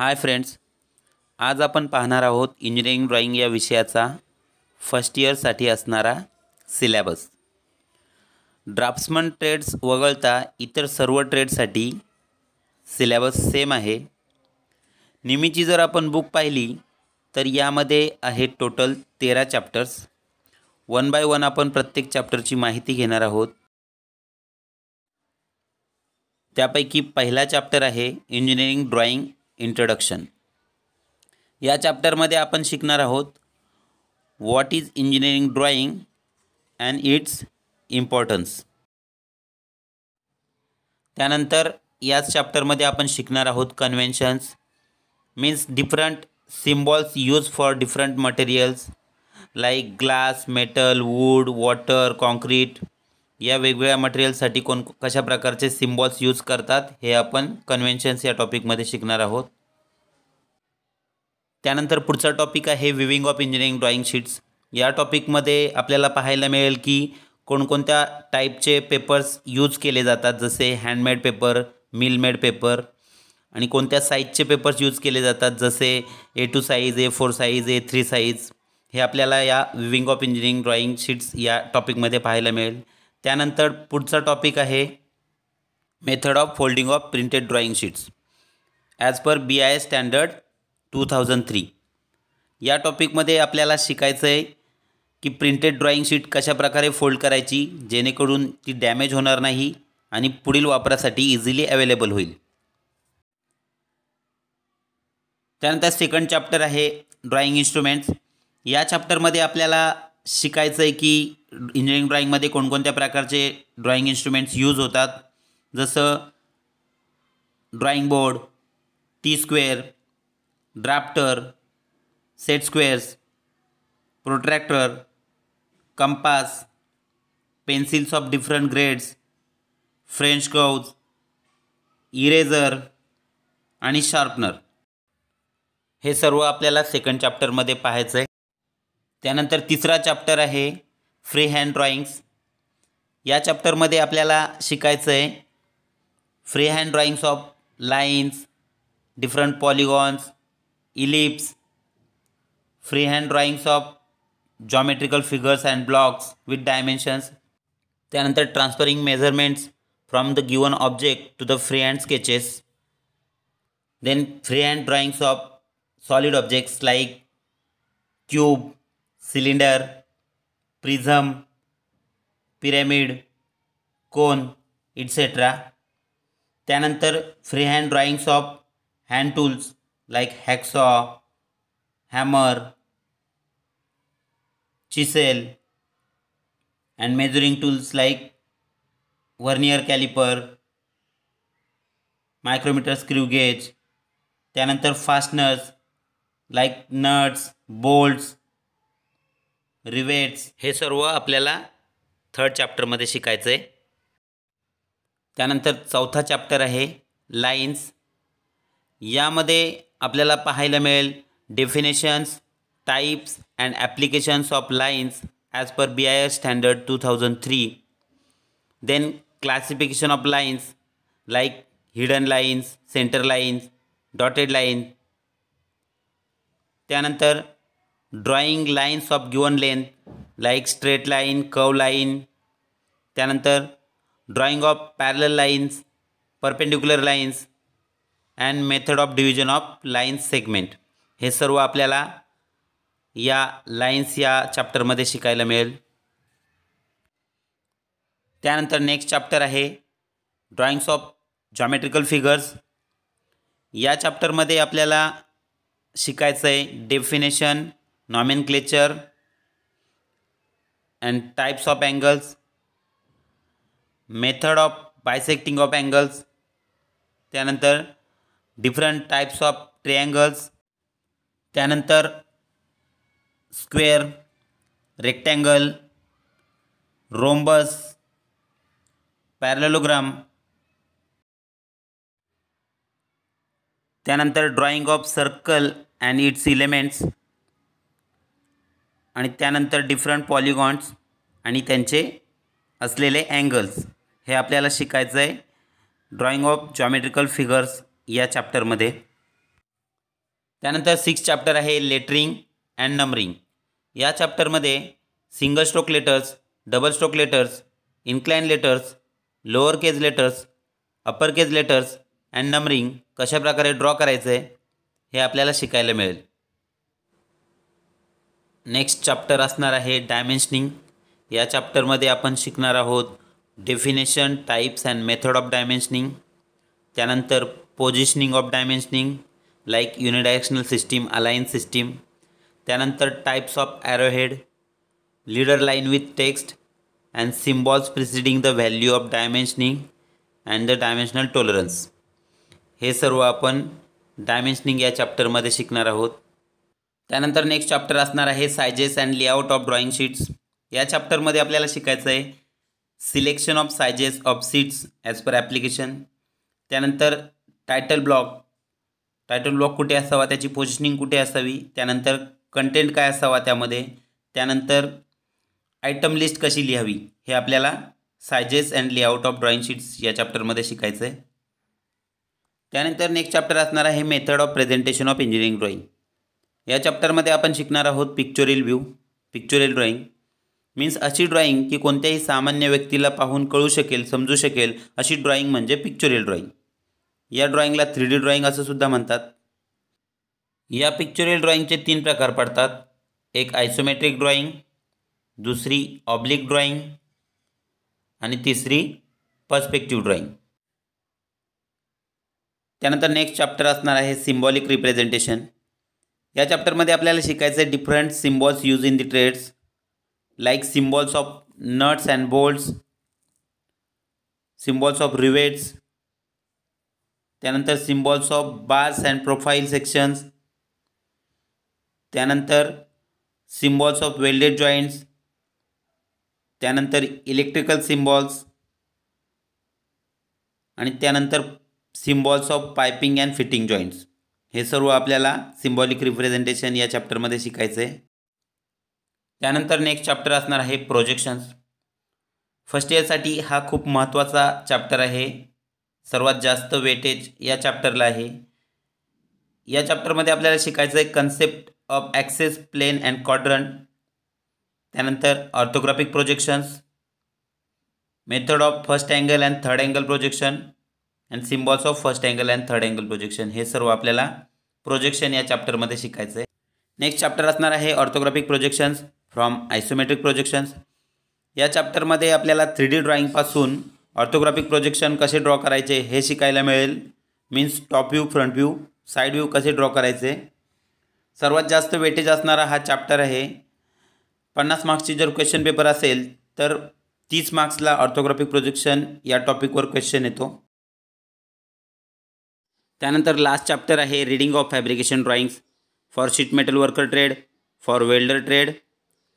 Hi friends आज आपण पाहणार आहोत इंजिनिअरिंग ड्रॉईंग या विषयाचा फर्स्ट इयरसाठी असणारा सिलॅबस ड्राफ्ट्समन ट्रेड्स वगळता इतर सर्व ट्रेडसाठी सिलॅबस सेम आहे निमीची जर आपण बुक पाहिली तर यामध्ये आहे टोटल तेरा चॅप्टर्स वन बाय वन आपण प्रत्येक चॅप्टरची माहिती घेणार आहोत त्यापैकी पहिला चॅप्टर आहे इंजिनिअरिंग ड्रॉईंग इंट्रोडक्शन या चॅप्टरमध्ये आपण शिकणार आहोत what is engineering drawing and its importance त्यानंतर याच चॅप्टरमध्ये आपण शिकणार आहोत conventions means different symbols use for different materials like glass metal wood water concrete या वेगवेगळ्या मटेरियलसाठी कोण कशा प्रकारचे सिम्बॉल्स यूज करतात हे आपण कन्व्हेन्शन्स या टॉपिकमध्ये शिकणार आहोत त्यानंतर पुढचा टॉपिक आहे viewing of engineering drawing sheets या टॉपिकमध्ये आपल्याला पाहायला मिळेल की कोणकोणत्या टाईपचे पेपर्स यूज केले जातात जसे हँडमेड पेपर मिलमेड पेपर आणि कोणत्या साईजचे पेपर्स यूज केले जातात जसे A two size A four size A three size हे आपल्याला या viewing of engineering drawing sheets या टॉपिकमध्ये पाहायला मिळेल त्यानंतर पुढचा टॉपिक आहे method of folding of printed drawing sheets as per B I standard two thousand three या टॉपिकमध्ये आपल्याला शिकायचं आहे की प्रिंटेड ड्रॉईंग शीट कशाप्रकारे फोल्ड करायची जेणेकरून ती डॅमेज होणार नाही आणि पुढील वापरासाठी इझिली अवेलेबल होईल त्यानंतर सेकंड चॅप्टर आहे ड्रॉईंग इन्स्ट्रुमेंट्स या चॅप्टरमध्ये आपल्याला शिकायचं आहे की इंजिनिअरिंग ड्रॉइंगमध्ये कोणकोणत्या प्रकारचे ड्रॉईंग इन्स्ट्रुमेंट्स यूज होतात जसं drawing board T square drafter set squares protractor compass pencils of different grades French curves eraser आणि शार्पनर हे सर्व आपल्याला सेकंड चॅप्टरमध्ये पाहायचं आहे त्यानंतर तिसरा चॅप्टर आहे फ्री हँड ड्रॉइंग्स या चॅप्टरमध्ये आपल्याला शिकायचं आहे free hand drawings of lines different polygons ellipse free hand drawings of geometrical figures and blocks with dimensions त्यानंतर transferring measurements from the given object to the free hand sketches then free hand drawings of solid objects like cube cylinder prism, pyramid, cone, etc. Then another freehand drawings of hand tools like hacksaw, hammer, chisel and measuring tools like vernier caliper, micrometer screw gauge, then another fasteners like nuts, bolts, rivets हे सर्व आपल्याला third चॅप्टरमध्ये शिकायचं आहे त्यानंतर चौथा chapter आहे lines यामध्ये आपल्याला पाहायला मिळेल definitions types and applications of lines as per B I S standard two thousand three then classification of lines like hidden lines centre lines dotted line त्यानंतर drawing lines of given length like straight line curve line त्यानंतर drawing of parallel lines perpendicular lines and method of division of lines segment हे सर्व आपल्याला या lines या चॅप्टरमध्ये शिकायला मिळेल त्यानंतर नेक्स्ट चॅप्टर आहे ड्रॉइंग्स ऑफ जॉमेट्रिकल फिगर्स या चॅप्टरमध्ये आपल्याला शिकायचं आहे definition nomenclature and types of angles method of bisecting of angles त्यानंतर different types of triangles त्यानंतर square rectangle rhombus parallelogram त्यानंतर drawing of circle and its elements आणि त्यानंतर डिफरंट पॉलिगॉन्स आणि त्यांचे असलेले अँगल्स हे आपल्याला शिकायचं आहे ड्रॉइंग ऑफ जॉमेट्रिकल फिगर्स या चॅप्टरमध्ये त्यानंतर सिक्स चॅप्टर आहे लेटरिंग अँड नंबरिंग या चॅप्टरमध्ये single stroke letters double stroke letters incline letters lower case letters upper case letters and numbering कशाप्रकारे ड्रॉ करायचं आहे हे आपल्याला शिकायला मिळेल नेक्स्ट चॅप्टर असणार आहे डायमेन्शनिंग या चॅप्टरमध्ये आपण शिकणार आहोत definition types and method of dimensioning त्यानंतर positioning of dimensioning like unidirectional system align system त्यानंतर types of arrowhead leader line with text and symbols preceding the value of dimensioning and the dimensional tolerance हे सर्व आपण dimensioning या चॅप्टरमध्ये शिकणार आहोत त्यानंतर next chapter असणार आहे sizes and layout of drawing sheets या चॅप्टरमध्ये आपल्याला शिकायचं आहे selection of sizes of sheets as per application त्यानंतर टायटल ब्लॉक टायटल ब्लॉक कुठे असावा त्याची पोझिशनिंग कुठे असावी त्यानंतर कंटेंट काय असावा त्यामध्ये त्यानंतर आयटम लिस्ट कशी लिहावी हे आपल्याला sizes and layout of drawing sheets या चॅप्टरमध्ये शिकायचं आहे त्यानंतर नेक्स्ट चॅप्टर असणार आहे method of presentation of engineering drawing या चॅप्टरमध्ये आपण शिकणार आहोत pictorial view pictorial drawing means अशी ड्रॉईंग की कोणत्याही सामान्य व्यक्तीला पाहून कळू शकेल समजू शकेल अशी ड्रॉईंग म्हणजे पिक्चोरियल ड्रॉईंग या ड्रॉईंगला थ्री डी ड्रॉईंग असं सुद्धा म्हणतात या पिक्चोरियल ड्रॉईंगचे तीन प्रकार पडतात एक आयसोमेट्रिक ड्रॉईंग दुसरी ऑब्लिक ड्रॉईंग आणि तिसरी पर्स्पेक्टिव्ह ड्रॉईंग त्यानंतर नेक्स्ट चॅप्टर असणार आहे सिम्बॉलिक रिप्रेझेंटेशन या चॅप्टरमध्ये आपल्याला शिकायचं आहे different symbols use in the trades like symbols of nuts and bolts symbols of rivets त्यानंतर symbols of bars and profile sections त्यानंतर सिम्बॉल्स ऑफ वेल्डेड जॉईंट्स त्यानंतर इलेक्ट्रिकल सिम्बॉल्स आणि त्यानंतर symbols of piping and fitting joints हे सर्व आपल्याला symbolic representation या चॅप्टरमध्ये शिकायचं आहे त्यानंतर नेक्स्ट चॅप्टर असणार आहे प्रोजेक्शन्स फर्स्ट इयरसाठी हा खूप महत्त्वाचा चॅप्टर आहे सर्वात जास्त वेटेज या चॅप्टरला आहे या चॅप्टरमध्ये आपल्याला शिकायचं आहे concept of axes plane and quadrant त्यानंतर orthographic projections method of first angle and third angle projection and symbols of first angle and third angle projection हे सर्व आपल्याला प्रोजेक्शन या चॅप्टरमध्ये शिकायचं आहे नेक्स्ट चॅप्टर असणार आहे orthographic projections from isometric projections या चॅप्टरमध्ये आपल्याला थ्री डी ड्रॉइंगपासून ऑर्थोग्राफिक प्रोजेक्शन कसे ड्रॉ करायचे हे शिकायला मिळेल means top view front view side view कसे ड्रॉ करायचे सर्वात जास्त वेटेज असणारा हा चॅप्टर आहे पन्नास मार्क्सची जर क्वेश्चन पेपर असेल तर तीस मार्क्सला ऑर्थोग्राफिक प्रोजेक्शन या टॉपिकवर क्वेश्चन येतो त्यानंतर लास्ट चॅप्टर आहे reading of fabrication drawings for sheet metal worker trade for welder trade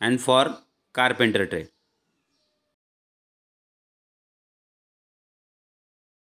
and for carpenter trade